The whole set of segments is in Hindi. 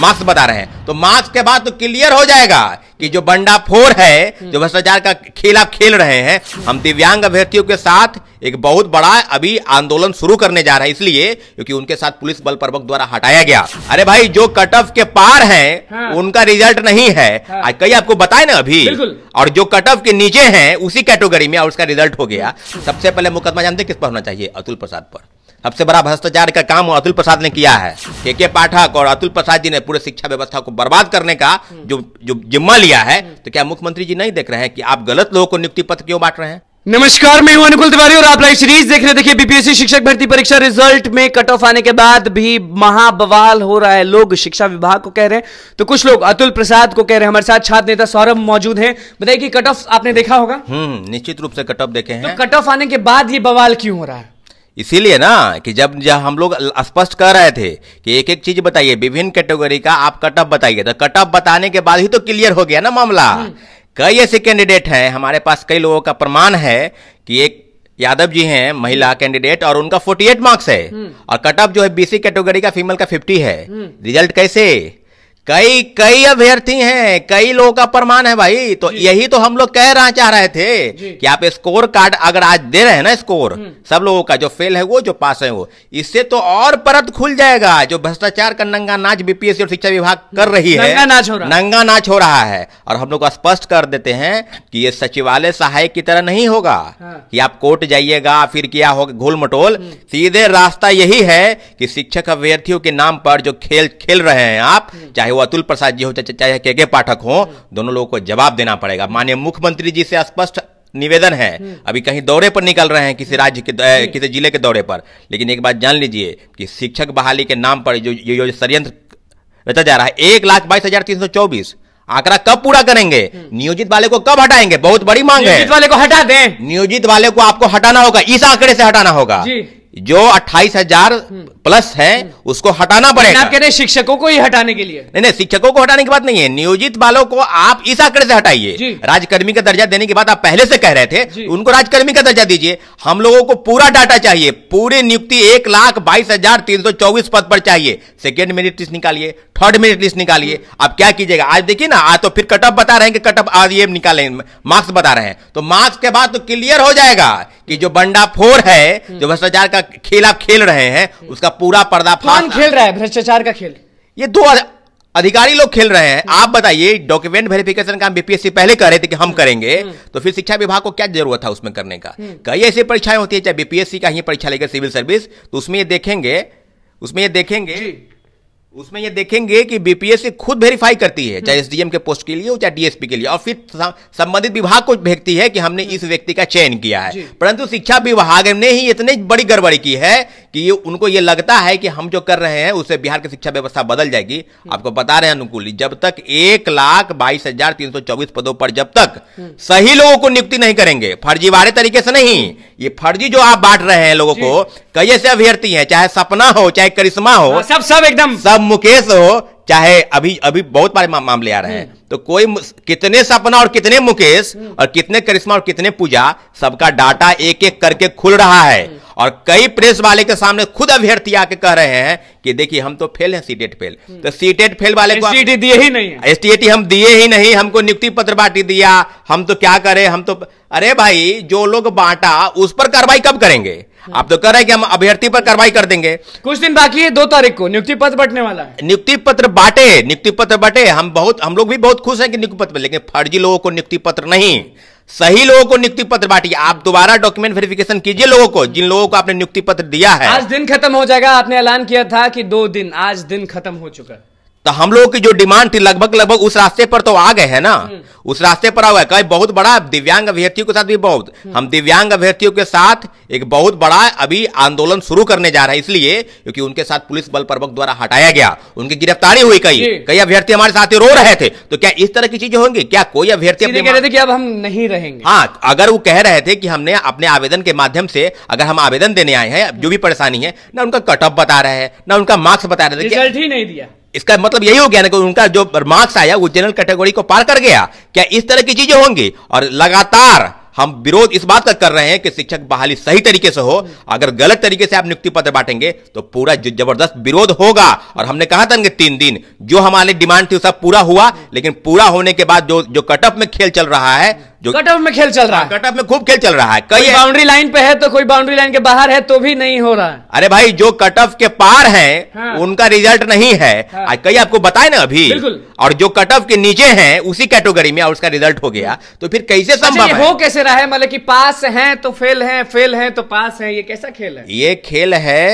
मार्क्स बता रहे हैं तो मार्क्स के बाद तो क्लियर हो जाएगा कि जो बंडा फोर है हम्म। जो भ्रष्टाचार का खेला खेल रहे हैं हम दिव्यांग अभ्यर्थियों के साथ एक बहुत बड़ा अभी आंदोलन शुरू करने जा रहा है इसलिए क्योंकि उनके साथ पुलिस बल प्रमुख द्वारा हटाया गया अरे भाई जो कट ऑफ के पार है हाँ। उनका रिजल्ट नहीं है हाँ। आज कई आपको बताए ना अभी और जो कट ऑफ के नीचे है उसी कैटेगरी में और उसका रिजल्ट हो गया सबसे पहले मुकदमा जानते किस पर होना चाहिए अतुल प्रसाद पर सबसे बड़ा भ्रष्टाचार का काम अतुल प्रसाद ने किया है के के पाठक और अतुल प्रसाद जी ने पूरे शिक्षा व्यवस्था को बर्बाद करने का जो जो जिम्मा लिया है तो क्या मुख्यमंत्री जी नहीं देख रहे हैं कि आप गलत लोगों को नियुक्ति पत्र क्यों बांट रहे हैं नमस्कार मैं हूं अनुकुल तिवारी और आप लाइव सीरीज देख रहे देखिए बीपीएससी शिक्षक भर्ती परीक्षा रिजल्ट में कट ऑफ आने के बाद भी महाबवाल हो रहा है लोग शिक्षा विभाग को कह रहे हैं तो कुछ लोग अतुल प्रसाद को कह रहे हैं हमारे साथ छात्र नेता सौरभ मौजूद हैं बताइए कि कट ऑफ आपने देखा होगा हम्म निश्चित रूप से कट ऑफ देखे तो हैं तो कट ऑफ आने के बाद ये बवाल क्यों हो रहा है इसीलिए ना कि जब जब हम लोग स्पष्ट कह रहे थे कि एक एक चीज बताइए विभिन्न कैटेगरी का आप कटअप बताइए तो कटअप बताने के बाद ही तो क्लियर हो गया ना मामला कई ऐसे कैंडिडेट हैं हमारे पास कई लोगों का प्रमाण है कि एक यादव जी हैं महिला कैंडिडेट और उनका 48 मार्क्स है हम्म। और कट ऑफ जो है बीसी कैटेगरी का फीमेल का 50 है हम्म। रिजल्ट कैसे कई कई अभ्यर्थी हैं कई लोगों का प्रमाण है भाई तो यही तो हम लोग कह रहा चाह रहे थे कि आप स्कोर कार्ड अगर आज दे रहे हैं ना स्कोर हम्म। सब लोगों का जो फेल है वो जो पास है वो इससे तो और परत खुल जाएगा जो भ्रष्टाचार का नंगा नाच बीपीएससी और शिक्षा विभाग कर रही है नंगा नाच हो रहा नंगा नाच हो रहा है और हम लोग स्पष्ट कर देते हैं कि ये सचिवालय सहायक की तरह नहीं होगा हाँ। कि आप कोर्ट जाइएगा फिर क्या होगा घोल मटोल हम्म। सीधे रास्ता यही है कि शिक्षक अभ्यर्थियों के नाम पर जो खेल खेल रहे हैं आप हम्म। चाहे वो अतुल प्रसाद जी हो चाहे के के पाठक हो दोनों लोगों को जवाब देना पड़ेगा माननीय मुख्यमंत्री जी से स्पष्ट निवेदन है हम्म। अभी कहीं दौरे पर निकल रहे हैं किसी हम्म। राज्य के किसी जिले के दौरे पर लेकिन एक बात जान लीजिए कि शिक्षक बहाली के नाम पर जो ये षडयंत्र रचा जा रहा है एक लाख बाईस हजार तीन सौ चौबीस आंकड़ा कब पूरा करेंगे हम्म। नियोजित वाले को कब हटाएंगे बहुत बड़ी मांग है नियोजित वाले को हटा दें नियोजित वाले को आपको हटाना होगा इस आंकड़े से हटाना होगा जो अट्ठाईस हजार हम्म। प्लस है हम्म। उसको हटाना पड़ेगा आप कह रहे शिक्षकों को ही हटाने के लिए नहीं नहीं शिक्षकों को हटाने की बात नहीं है नियोजित बालों को आप इस आंकड़े से हटाइए राजकर्मी का दर्जा देने की बात आप पहले से कह रहे थे उनको राजकर्मी का दर्जा दीजिए हम लोगों को पूरा डाटा चाहिए पूरी नियुक्ति एक लाख बाईस हजार तीन सौ चौबीस पद पर चाहिए सेकेंड मेरिट लिस्ट निकालिए थर्ड मेरिट लिस्ट निकालिए आप हम्म। क्या कीजिएगा आज देखिए ना आज तो फिर कटअप बता रहे हैं कि कटअप आज ये निकाले मार्क्स बता रहे हैं तो मार्क्स के बाद तो क्लियर हो जाएगा कि जो बंडा फोर है जो भ्रष्टाचार का खेला खेल रहे हैं उसका पूरा पर्दाफाश खेल रहा है भ्रष्टाचार का खेल ये दो अधिकारी लोग खेल रहे हैं आप बताइए डॉक्यूमेंट वेरिफिकेशन का बीपीएससी पहले कर रहे थे कि हम करेंगे हम्म। तो फिर शिक्षा विभाग को क्या जरूरत था उसमें करने का हम्म। कई ऐसी परीक्षाएं होती है चाहे बीपीएससी का ही परीक्षा लेकर सिविल सर्विस तो उसमें ये देखेंगे उसमें ये देखेंगे उसमें ये देखेंगे कि बीपीएससी खुद वेरीफाई करती है चाहे एसडीएम के पोस्ट के लिए हो चाहे डीएसपी के लिए और फिर संबंधित विभाग को भेजती है कि हमने इस व्यक्ति का चयन किया है परंतु शिक्षा विभाग ने ही इतनी बड़ी गड़बड़ी की है कि ये उनको ये लगता है कि हम जो कर रहे हैं उससे बिहार की शिक्षा व्यवस्था बदल जाएगी हम्म। आपको बता रहे हैं अनुकूल जब तक एक लाख बाईस हजार तीन सौ चौबीस पदों पर जब तक हम्म। सही लोगों को नियुक्ति नहीं करेंगे फर्जीवाड़े तरीके से नहीं ये फर्जी जो आप बांट रहे हैं लोगों को कई ऐसे अभ्यर्थी है चाहे सपना हो चाहे करिश्मा हो हाँ, सब सब एकदम सब मुकेश हो चाहे अभी अभी बहुत सारे मा, मामले आ रहे हैं हम्म। तो कोई कितने सपना और कितने मुकेश और कितने करिश्मा और कितने पूजा सबका डाटा एक एक करके खुल रहा है और कई प्रेस वाले के सामने खुद अभ्यर्थी आके कह रहे हैं कि देखिए हम तो फेल हैं सीटेट फेल हम्म। तो सीटेट फेल वाले को दिए ही नहीं एस हम दिए ही नहीं हमको नियुक्ति पत्र बांटी दिया हम तो क्या करें हम तो अरे भाई जो लोग बांटा उस पर कार्रवाई कब करेंगे हम्म। आप तो कह रहे हैं कि हम अभ्यर्थी पर कार्रवाई कर देंगे कुछ दिन बाकी है दो तारीख को नियुक्ति पत्र बांटने वाला है नियुक्ति पत्र बांटे नियुक्ति पत्र बांटे हम बहुत हम लोग भी बहुत खुश हैं कि नियुक्ति पत्र लेकिन फर्जी लोगों को नियुक्ति पत्र नहीं सही लोगों को नियुक्ति पत्र बांटिए आप दोबारा डॉक्यूमेंट वेरिफिकेशन कीजिए लोगों को जिन लोगों को आपने नियुक्ति पत्र दिया है आज दिन खत्म हो जाएगा आपने ऐलान किया था कि दो दिन आज दिन खत्म हो चुका है तो हम लोगों की जो डिमांड थी लगभग लगभग उस रास्ते पर तो आ गए हैं ना हम्म। उस रास्ते पर आ गए कई बहुत बड़ा दिव्यांग अभ्यर्थियों के साथ भी बहुत हम्म। हम दिव्यांग अभ्यर्थियों के साथ एक बहुत बड़ा अभी आंदोलन शुरू करने जा रहा है इसलिए क्योंकि उनके साथ पुलिस बल प्रवक द्वारा हटाया गया उनकी गिरफ्तारी हुई कई कई अभ्यर्थी हमारे साथ रो रहे थे तो क्या इस तरह की चीजें होंगी क्या कोई अभ्यर्थी कह रहे थे कि अब हम नहीं रहेंगे हाँ अगर वो कह रहे थे कि हमने अपने आवेदन के माध्यम से अगर हम आवेदन देने आए हैं जो भी परेशानी है ना उनका कटअप बता रहे हैं ना उनका मार्क्स बता रहे थे नहीं दिया इसका मतलब यही हो गया ना कि उनका जो मार्क्स आया वो जनरल कैटेगरी को पार कर गया क्या इस तरह की चीजें होंगी और लगातार हम विरोध इस बात का कर रहे हैं कि शिक्षक बहाली सही तरीके से हो अगर गलत तरीके से आप नियुक्ति पत्र बांटेंगे तो पूरा जबरदस्त विरोध होगा और हमने कहा था तीन दिन जो हमारे डिमांड थी सब पूरा हुआ लेकिन पूरा होने के बाद जो जो कटअप में खेल चल रहा है जो कट ऑफ में खेल चल रहा है हाँ, कट ऑफ में खूब खेल चल रहा है कई बाउंड्री लाइन पे है तो कोई बाउंड्री लाइन के बाहर है तो भी नहीं हो रहा है अरे भाई जो कट ऑफ के पार है हाँ। उनका रिजल्ट नहीं है हाँ। कई आपको बताए ना अभी और जो कट ऑफ के नीचे है उसी कैटेगरी में उसका रिजल्ट हो गया तो फिर कैसे अच्छा, संभव हो कैसे रहा है मतलब की पास है तो फेल है फेल है तो पास है ये कैसा खेल है ये खेल है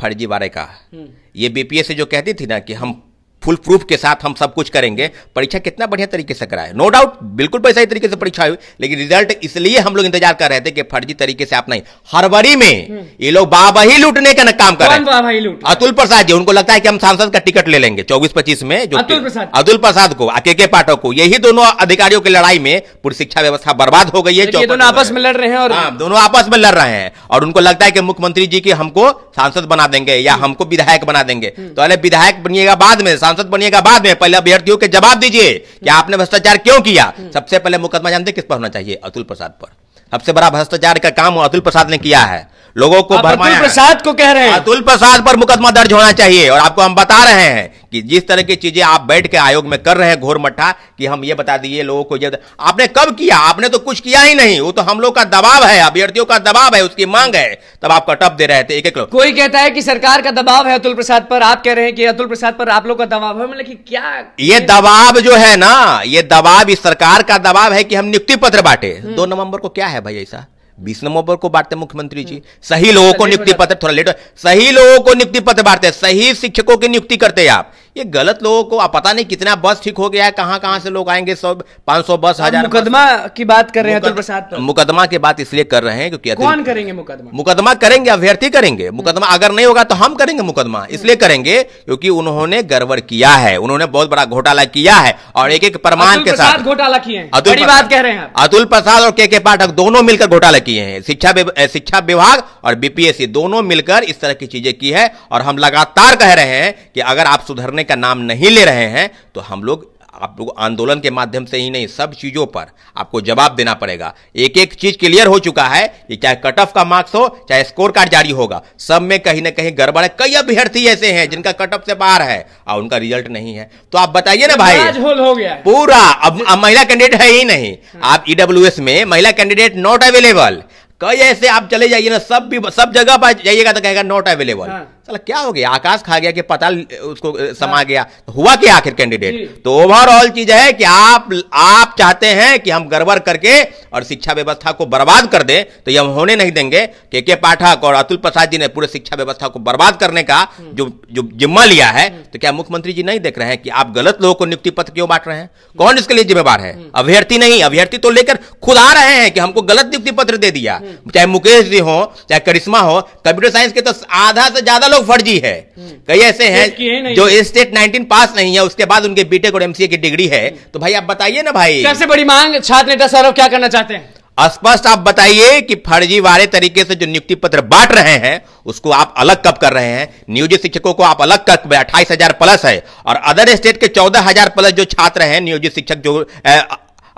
फर्जीवाड़े का हम्म। ये बीपीएस से जो कहती थी ना कि हम फुल प्रूफ के साथ हम सब कुछ करेंगे परीक्षा कितना बढ़िया तरीके से कराए नो डाउट बिल्कुल पैसा ही तरीके से परीक्षा हुई लेकिन रिजल्ट इसलिए हम लोग इंतजार कर रहे थे कि फर्जी तरीके से आप नहीं हरवरी में हम्म। ये लोग बाबा ही लूटने का काम कर रहे हैं अतुल प्रसाद जी उनको लगता है कि हम सांसद का टिकट ले लेंगे चौबीस पच्चीस में जो अतुल प्रसाद को के के पाठक को यही दोनों अधिकारियों की लड़ाई में पूरी शिक्षा व्यवस्था बर्बाद हो गई है दोनों आपस में लड़ रहे हैं और हाँ, दोनों आपस में लड़ रहे हैं और उनको लगता है कि मुख्यमंत्री जी की हमको सांसद बना देंगे या हम्म। हमको विधायक बना देंगे हम्म। तो अरे विधायक बनिएगा बाद में सांसद का बाद में पहले अभ्यर्थियों के जवाब दीजिए कि हम्म। आपने भ्रष्टाचार क्यों किया हम्म। सबसे पहले मुकदमा जानते किस पर होना चाहिए अतुल प्रसाद पर सबसे बड़ा भ्रष्टाचार का काम अतुल प्रसाद ने किया है लोगों को अतुल प्रसाद को कह रहे हैं अतुल प्रसाद पर मुकदमा दर्ज होना चाहिए और आपको हम बता रहे हैं कि जिस तरह की चीजें आप बैठ के आयोग में कर रहे हैं घोर मट्ठा कि हम ये बता दिए लोगों को ये आपने कब किया आपने तो कुछ किया ही नहीं वो तो हम लोग का दबाव है अभ्यर्थियों का दबाव है उसकी मांग है तब आप कटअप दे रहे थे एक एक लोग कोई कहता है कि सरकार का दबाव है अतुल प्रसाद पर आप कह रहे हैं कि अतुल प्रसाद पर आप लोग का दबाव है मतलब क्या ये दबाव जो है ना ये दबाव इस सरकार का दबाव है कि हम नियुक्ति पत्र बांटे दो नवम्बर को क्या है भाई ऐसा बीस नवंबर को बांटते मुख्यमंत्री जी हम्म। सही लोगों को नियुक्ति पत्र थोड़ा लेट सही लोगों को नियुक्ति पत्र बांटते सही शिक्षकों की नियुक्ति करते आप ये गलत लोगों को आप पता नहीं कितना बस ठीक हो गया है कहाँ कहाँ से लोग आएंगे सौ पांच सौ बस हजार मुकदमा की बात कर रहे हैं अतुल प्रसाद तो। मुकदमा की बात इसलिए कर रहे हैं क्योंकि कौन करेंगे मुकदमा मुकदमा करेंगे अभ्यर्थी करेंगे मुकदमा हम्म। अगर नहीं होगा तो हम करेंगे मुकदमा हम्म। इसलिए करेंगे क्योंकि उन्होंने गड़बड़ किया है उन्होंने बहुत बड़ा घोटाला किया है और एक एक प्रमाण के साथ घोटाला किए अतुल बात कह रहे हैं अतुल प्रसाद और के के पाठक दोनों मिलकर घोटाला किए हैं शिक्षा शिक्षा विभाग और बीपीएससी दोनों मिलकर इस तरह की चीजें की है और हम लगातार कह रहे हैं कि अगर आप सुधरने करने का नाम नहीं ले रहे हैं तो हम लोग आप लोग आंदोलन के माध्यम से ही नहीं सब चीज़ों पर आपको जवाब देना पड़ेगा एक एक चीज़ क्लियर हो चुका है कि चाहे कट ऑफ का मार्क्स हो चाहे स्कोर कार्ड जारी होगा सब में कहीं ना कहीं गड़बड़ है कई अभ्यर्थी ऐसे हैं जिनका कट ऑफ से बाहर है और उनका रिजल्ट नहीं है तो आप बताइए ना भाई हो गया पूरा अब, अब महिला कैंडिडेट है ही नहीं आप ईडब्ल्यू e में महिला कैंडिडेट नॉट अवेलेबल कई ऐसे आप चले जाइए ना सब भी सब जगह पर जाइएगा तो कहेगा नॉट अवेलेबल चला क्या हो गया आकाश खा गया कि पता उसको समा हाँ। गया तो हुआ क्या आखिर कैंडिडेट तो ओवरऑल चीज है कि आप आप चाहते हैं कि हम गड़बड़ करके और शिक्षा व्यवस्था को बर्बाद कर दें तो ये हम होने नहीं देंगे के के पाठक और अतुल प्रसाद जी ने पूरे शिक्षा व्यवस्था को बर्बाद करने का हम्म। जो जो जिम्मा लिया है हम्म। तो क्या मुख्यमंत्री जी नहीं देख रहे हैं कि आप गलत लोगों को नियुक्ति पत्र क्यों बांट रहे हैं हम्म। कौन इसके लिए जिम्मेवार है अभ्यर्थी नहीं अभ्यर्थी तो लेकर खुद आ रहे हैं कि हमको गलत नियुक्ति पत्र दे दिया चाहे मुकेश जी हो चाहे करिश्मा हो कंप्यूटर साइंस के तो आधा से ज्यादा लोग फर्जी है हम्म। कई ऐसे हैं है जो स्टेट 19 पास नहीं है उसके बाद उनके बीटेक और एमसीए की डिग्री है हम्म। तो भाई आप बताइए ना भाई सबसे बड़ी मांग छात्र नेता सौरभ क्या करना चाहते हैं स्पष्ट आप बताइए कि फर्जी वाले तरीके से जो नियुक्ति पत्र बांट रहे हैं उसको आप अलग कब कर रहे हैं नियोजित शिक्षकों को आप अलग कब अट्ठाईस हजार प्लस है और अदर स्टेट के चौदह हजार प्लस जो छात्र हैं नियोजित शिक्षक जो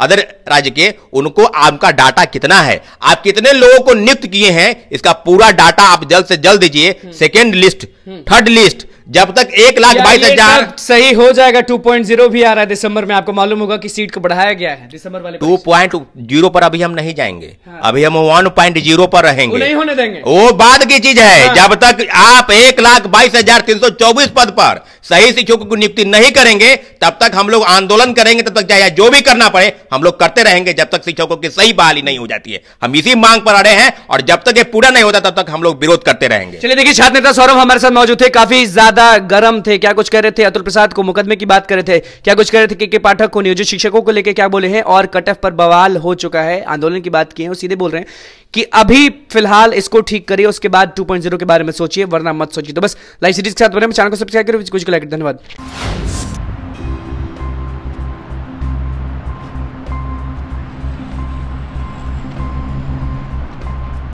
अदर राज्य के उनको आपका डाटा कितना है आप कितने लोगों को नियुक्त किए हैं इसका पूरा डाटा आप जल्द से जल्द दीजिए सेकेंड लिस्ट थर्ड लिस्ट जब तक एक लाख बाईस हजार सही हो जाएगा टू पॉइंट जीरो भी आ रहा है दिसंबर में आपको मालूम होगा कि सीट को बढ़ाया गया है दिसंबर वाले टू पॉइंट जीरो पर अभी हम नहीं जाएंगे हाँ। अभी हम वन पॉइंट जीरो पर रहेंगे नहीं होने देंगे वो बाद की चीज है हाँ। जब तक आप एक लाख बाईस हजार तीन सौ चौबीस पद पर सही शिक्षकों की नियुक्ति नहीं करेंगे तब तक हम लोग आंदोलन करेंगे तब तक चाहे जो भी करना पड़े हम लोग करते रहेंगे जब तक शिक्षकों की सही बहाली नहीं हो जाती है हम इसी मांग पर अड़े हैं और जब तक ये पूरा नहीं होता तब तक हम लोग विरोध करते रहेंगे चलिए देखिए छात्र नेता सौरभ हमारे साथ मौजूद थे काफी ज्यादा ज्यादा गर्म थे क्या कुछ कह रहे थे अतुल प्रसाद को मुकदमे की बात कर रहे थे क्या कुछ कह रहे थे के, के पाठक को नियोजित शिक्षकों को लेकर क्या बोले हैं और कट ऑफ पर बवाल हो चुका है आंदोलन की बात की है सीधे बोल रहे हैं कि अभी फिलहाल इसको ठीक करिए उसके बाद 2.0 के बारे में सोचिए वरना मत सोचिए तो बस लाइव सीरीज के साथ बने चैनल को सब्सक्राइब करिए कुछ लाइक धन्यवाद